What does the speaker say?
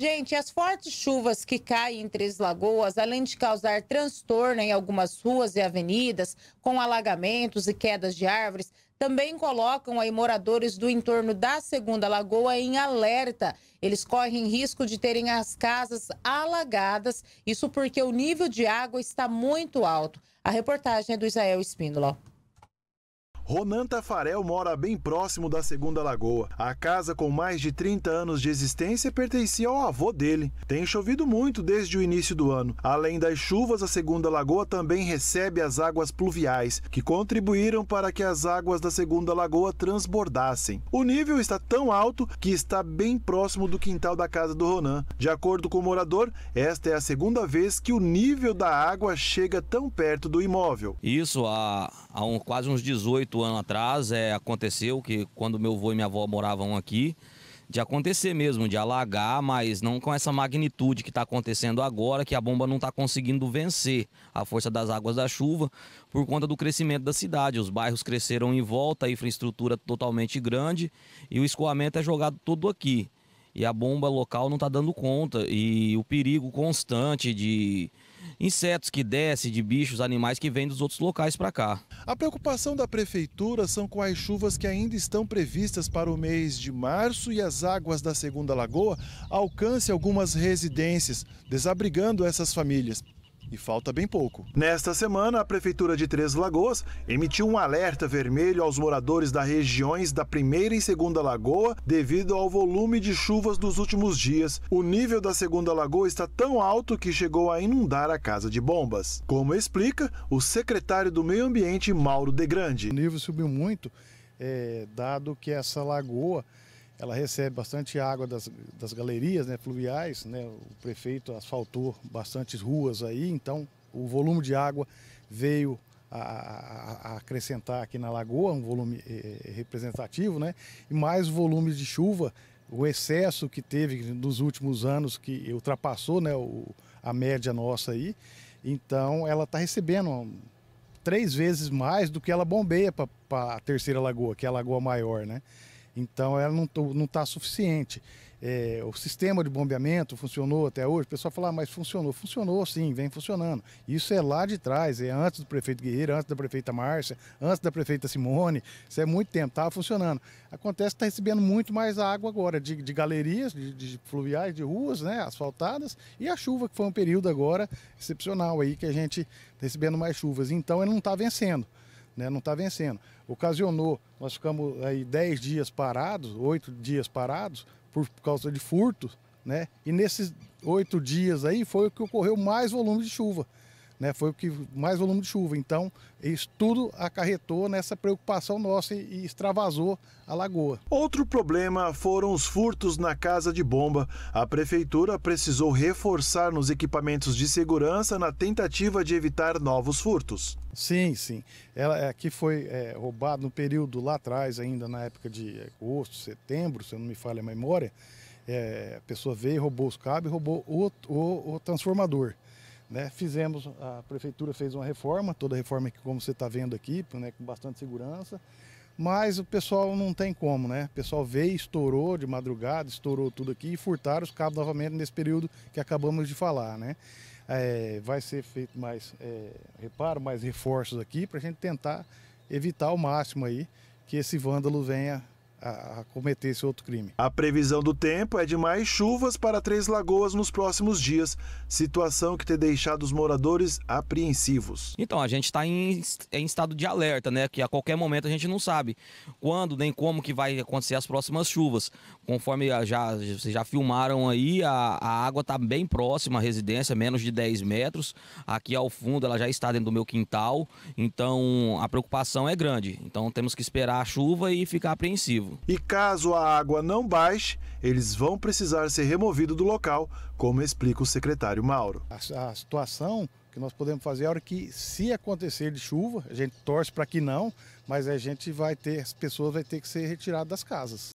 Gente, as fortes chuvas que caem em Três Lagoas, além de causar transtorno em algumas ruas e avenidas, com alagamentos e quedas de árvores, também colocam aí moradores do entorno da Segunda Lagoa em alerta. Eles correm risco de terem as casas alagadas, isso porque o nível de água está muito alto. A reportagem é do Israel Espíndola. Ronan Tafarel mora bem próximo da Segunda Lagoa. A casa, com mais de 30 anos de existência, pertencia ao avô dele. Tem chovido muito desde o início do ano. Além das chuvas, a Segunda Lagoa também recebe as águas pluviais, que contribuíram para que as águas da Segunda Lagoa transbordassem. O nível está tão alto que está bem próximo do quintal da casa do Ronan. De acordo com o morador, esta é a segunda vez que o nível da água chega tão perto do imóvel. Isso há, há um, quase uns 18 oito anos atrás, é, aconteceu que quando meu avô e minha avó moravam aqui, de acontecer mesmo, de alagar, mas não com essa magnitude que está acontecendo agora, que a bomba não está conseguindo vencer a força das águas da chuva por conta do crescimento da cidade. Os bairros cresceram em volta, a infraestrutura totalmente grande e o escoamento é jogado todo aqui. E a bomba local não está dando conta e o perigo constante de insetos que descem, de bichos, animais que vêm dos outros locais para cá. A preocupação da prefeitura são com as chuvas que ainda estão previstas para o mês de março e as águas da Segunda Lagoa alcancem algumas residências, desabrigando essas famílias e falta bem pouco. Nesta semana, a Prefeitura de Três Lagoas emitiu um alerta vermelho aos moradores das regiões da Primeira e Segunda Lagoa devido ao volume de chuvas dos últimos dias. O nível da Segunda Lagoa está tão alto que chegou a inundar a casa de bombas. Como explica o secretário do Meio Ambiente, Mauro De Grande. O nível subiu muito, é, dado que essa lagoa ela recebe bastante água das, das galerias né, fluviais, né, o prefeito asfaltou bastantes ruas aí, então o volume de água veio a, a, a acrescentar aqui na lagoa, um volume eh, eh, representativo, né, e mais volumes de chuva, o excesso que teve nos últimos anos, que ultrapassou né, o, a média nossa aí, então ela está recebendo três vezes mais do que ela bombeia para a terceira lagoa, que é a lagoa maior, né? Então ela não está suficiente. É, o sistema de bombeamento funcionou até hoje. O pessoal fala, ah, mas funcionou. Funcionou sim, vem funcionando. Isso é lá de trás, é antes do prefeito Guerreiro, antes da prefeita Márcia, antes da prefeita Simone. Isso é muito tempo, estava funcionando. Acontece que está recebendo muito mais água agora, de, de galerias, de, de, fluviais, de ruas né, asfaltadas, e a chuva, que foi um período agora excepcional aí, que a gente está recebendo mais chuvas. Então ele não está vencendo né, não está vencendo. Ocasionou, nós ficamos aí 10 dias parados, 8 dias parados, por causa de furto, né? E nesses oito dias aí foi o que ocorreu mais volume de chuva né, foi o que mais volume de chuva. Então, isso tudo acarretou nessa preocupação nossa e, e extravasou a lagoa. Outro problema foram os furtos na casa de bomba. A prefeitura precisou reforçar nos equipamentos de segurança na tentativa de evitar novos furtos. Sim, sim. Ela é, aqui foi é, roubado no período lá atrás, ainda na época de agosto, setembro, se eu não me falha a memória. É, a pessoa veio, roubou os cabos e roubou o, o, o transformador. Né, fizemos, a prefeitura fez uma reforma, toda reforma que como você está vendo aqui, né, com bastante segurança, mas o pessoal não tem como, né? O pessoal veio, estourou de madrugada, estourou tudo aqui e furtaram os cabos novamente nesse período que acabamos de falar, né? É, vai ser feito mais é, reparo, mais reforços aqui para a gente tentar evitar ao máximo aí que esse vândalo venha a, a cometer esse outro crime. A previsão do tempo é de mais chuvas para Três Lagoas nos próximos dias, situação que tem deixado os moradores apreensivos. Então, a gente está em, em, estado de alerta, né? Que a qualquer momento a gente não sabe quando nem como que vai acontecer as próximas chuvas. Conforme já, vocês já filmaram aí, a, a água está bem próxima à residência, menos de 10 metros. Aqui ao fundo ela já está dentro do meu quintal, então a preocupação é grande. Então temos que esperar a chuva e ficar apreensivo. E caso a água não baixe, eles vão precisar ser removidos do local, como explica o secretário Mauro. A, a situação que nós podemos fazer é hora que, se acontecer de chuva, a gente torce para que não, mas a gente vai ter, as pessoas vão ter que ser retiradas das casas.